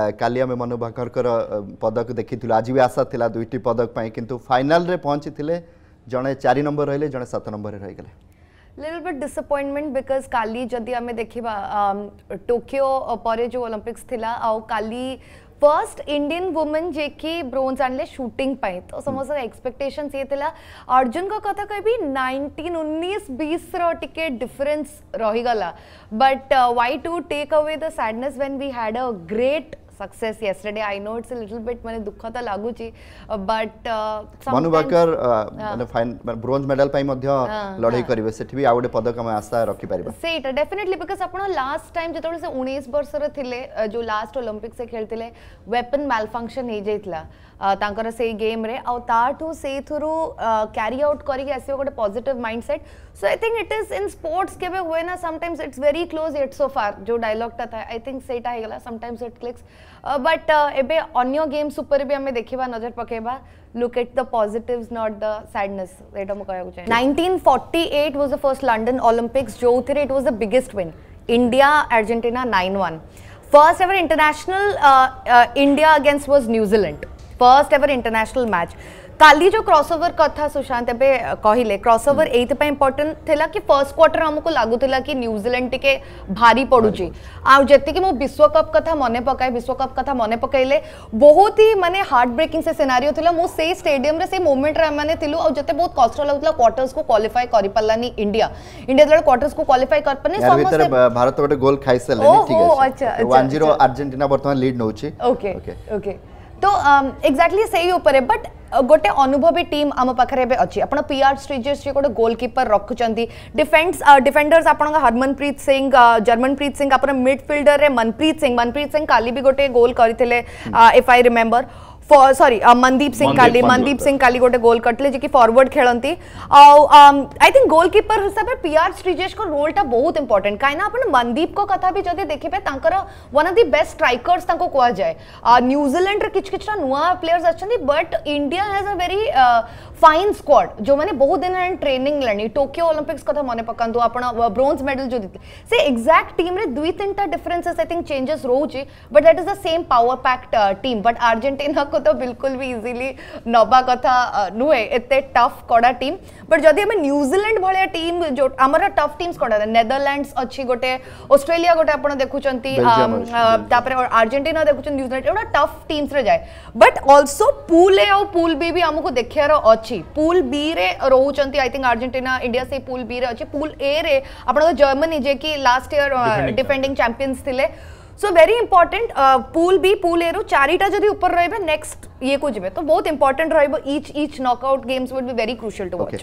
कालिया में मनुभाकर पदक देखी आज भी आशा था दुईट पदकपाई कि फाइनाल पहुंची जड़े चार नंबर रही जड़े सत नंबर रहीगले लिटिल बिट डिसअपइंटमेंट बिकज काली जदि आम देखा टोक्यो पर जो ओलंपिक्स थिला आउ काली फर्स्ट इंडियन वुमेन जे कि ब्रोज आने शूटिंग तो समस्त एक्सपेक्टेशन ये अर्जुन का कथा कह भी उन्नीस 19 बीस टिके डिफरेंस रहीगला but why to take away the sadness when we had a great success success I know it's a little bit माने दुख तो ta छी बट मनु Bakar माने फाइन ब्रोंज मेडल pai मध्य हाँ, हाँ। लड़ाई karibe सेठी भी आउडे पदक हम आशा रखिपर सेटा डेफिनेटली बिकज आप लास्ट टाइम जो से 19 वर्ष रे थिले जो लास्ट ओलंपिक से खेलतिले वेपन हे जैतला तांकर से गेम रे आ आठू तो से कैरी आउट कर गोटे positive mind set so I think it is in sports केबे हुए ना sometimes it's very close it's so far जो डायलॉग ता था आई थिंक सेटा होगा sometimes it clicks but uh, uh, एबे अन्य गेम्स ऊपर भी हमें देखिबा नजर पकेबा look at the positives not the sadness एटा म कहया 1948 was the first London Olympics जो थे it was the biggest win India Argentina 9-1 first ever international India against was New Zealand first ever international match কালি যে ক্রসওভার কথা সুশান্ত এবে কহিলে crossover এইপাই important লা কি ফর্স্ট কোয়ার্টার আমাকে লাগুলা কি নিউজিল্যান্ড টিকে ভারি পড়ুছি আতিকি মু বিশ্বকপ কথা মনে পকায়ে বিশ্বকপ কথা মনে পকাইলে বহুত হি মানে হার্ট ব্রেকিং সে সিনারিও লা মু সেই স্টেডিয়ামে সেই মোমেন্টরে আমি লু আতে বহুত কষ্ট লাগুলা কোয়ার্টর্স কু কোয়ালিফাই করে পারলানি ইন্ডিয়া ইন্ডিয়া যেত কোয়ার্টর্স কু কোয়ালিফাই করে পারনি সমস্ত ভারত গোটে গোল খাই সারলে ঠিক আছে 1-0 আর্জেন্টিনা বর্তমান লিড নউছি ওকে ওকে तो एक्जाक्टली सेଇ ଉପରେ ବଟ୍ ଗୋଟେ ଅନୁଭବୀ ଟିମ୍ ଆମ ପାଖରେ ଏବେ ଅଛି ଆପଣ ପି ଆର୍ ଶ୍ରୀଜେଶ ଯିଏ ଗୋଟେ ଗୋଲକିପର ରଖୁଛନ୍ତି ଡିଫେନ୍ସ ଡିଫେଣ୍ଡର୍ସ ଆପଣଙ୍କ ହରମନପ୍ରୀତ ସିଂ ଜର୍ମନପ୍ରୀତ ସିଂ ଆପଣ ମିଡ୍ଫିଲ୍ଡରରେ ମନପ୍ରୀତ ସିଂ ମନପ୍ରୀତ ସିଂ କାଲି ବି ଗୋଟେ ଗୋଲ୍ କରିଥିଲେ if I remember sorry Mandeep Singh काली मनदीप सिंह काली गोटे गोल करते जे कि फॉरवर्ड खेलती आई थिंक गोलकीपर हिसाब से पी आर श्रीजेश रोल टा बहुत इंपोर्टेंट कहीं आप मनदीप को कथा भी जब देखिए one of the best strikers कहुए न्यूजीलैंड कि नुआ प्लेयर्स अच्छा बट इंडिया हाज अ वेरी फाइन स्क्वाड जो मैंने बहुत दिन है ट्रेनिंग लाणी टोकियो ओलंपिक्स कथा मन पकातु आप ब्रोज मेडल जो जीते से एक्जाक्ट टीम रे दुई तीन time differences I think changes रोचे but that is the same power packed team but Argentina को तो बिल्कुल भी इजिली नवा कथा नुहे एत टफ कड़ा टीम बट जदि आम न्यूजीलैंड भाया टीम जो आम टफ टीम्स कौन नेदरलैंड्स अच्छी गोटे अस्ट्रेलिया गोटे आप देखुंतर आर्जेटिना देखुं न्यूजीलैंड एगुड़ा टफ टीम्स जाए बट अल्सो पुल ए और पुल बी भी आमको देखार अच्छी पुल बी रोच आई थिंक आर्जेटिना इंडिया से पुल बी रे अच्छी पुल ए रे आप जर्मनी तो जे कि लास्ट इयर डिफेडिंग चैंपियंस थे so very important pool B pool A एरो चारिटा जदि ऊपर रहबे नेक्स्ट ये को जबे तो बहुत इंपॉर्टेंट रहबो each each knockout games would be very crucial to watch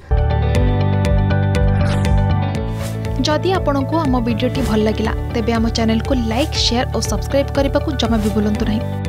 जदि आपंक आम भिडी भल लगा तेब आम चेल को लाइक शेयर और सब्सक्राइब करने को जमा भी बुलां नहीं